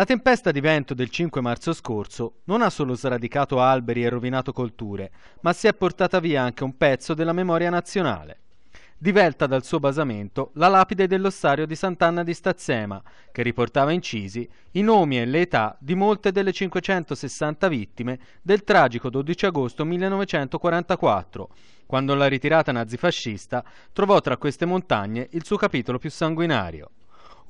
La tempesta di vento del 5 marzo scorso non ha solo sradicato alberi e rovinato colture, ma si è portata via anche un pezzo della memoria nazionale. Divelta dal suo basamento la lapide dell'ossario di Sant'Anna di Stazzema, che riportava incisi i nomi e le età di molte delle 560 vittime del tragico 12 agosto 1944, quando la ritirata nazifascista trovò tra queste montagne il suo capitolo più sanguinario.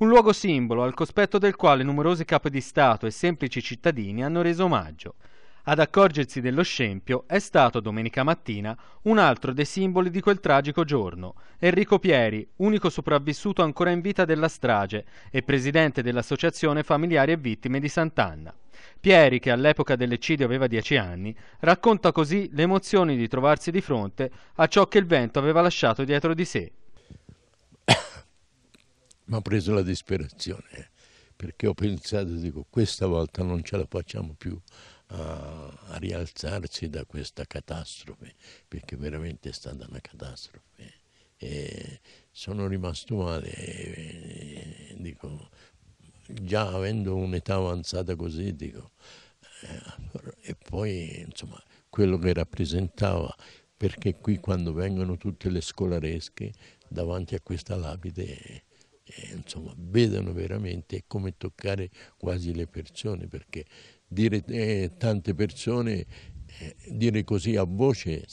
Un luogo simbolo al cospetto del quale numerosi capi di Stato e semplici cittadini hanno reso omaggio. Ad accorgersi dello scempio è stato domenica mattina un altro dei simboli di quel tragico giorno, Enrico Pieri, unico sopravvissuto ancora in vita della strage e presidente dell'Associazione Familiari e Vittime di Sant'Anna. Pieri, che all'epoca dell'eccidio aveva dieci anni, racconta così le emozioni di trovarsi di fronte a ciò che il vento aveva lasciato dietro di sé mi ha preso la disperazione eh, perché ho pensato, dico, questa volta non ce la facciamo più a, a rialzarci da questa catastrofe, perché veramente è stata una catastrofe. Eh. E sono rimasto male, e, eh, e, dico, già avendo un'età avanzata così, dico, e poi insomma quello che rappresentava, perché qui quando vengono tutte le scolaresche davanti a questa lapide eh, insomma, vedano veramente come toccare quasi le persone, perché dire eh, tante persone, eh, dire così a voce,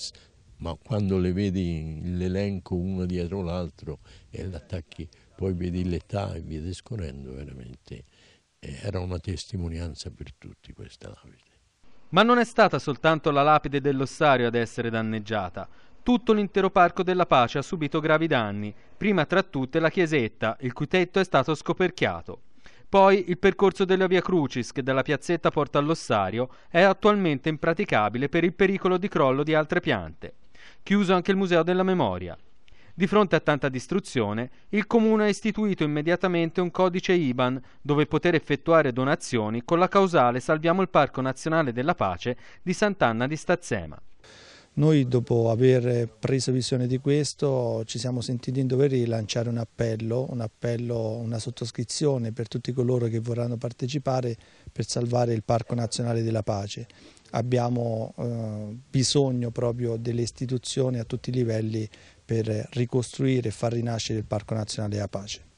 ma quando le vedi l'elenco uno dietro l'altro e l'attacchi, poi vedi l'età e via discorrendo, veramente eh, era una testimonianza per tutti questa lapide. Ma non è stata soltanto la lapide dell'ossario ad essere danneggiata. Tutto l'intero Parco della Pace ha subito gravi danni, prima tra tutte la chiesetta, il cui tetto è stato scoperchiato. Poi il percorso della Via Crucis, che dalla piazzetta porta all'ossario, è attualmente impraticabile per il pericolo di crollo di altre piante. Chiuso anche il Museo della Memoria. Di fronte a tanta distruzione, il comune ha istituito immediatamente un codice IBAN dove poter effettuare donazioni con la causale Salviamo il Parco Nazionale della Pace di Sant'Anna di Stazzema. Noi dopo aver preso visione di questo ci siamo sentiti in dovere di lanciare un appello, un appello, una sottoscrizione per tutti coloro che vorranno partecipare per salvare il Parco Nazionale della Pace. Abbiamo eh, bisogno proprio delle istituzioni a tutti i livelli per ricostruire e far rinascere il Parco Nazionale della Pace.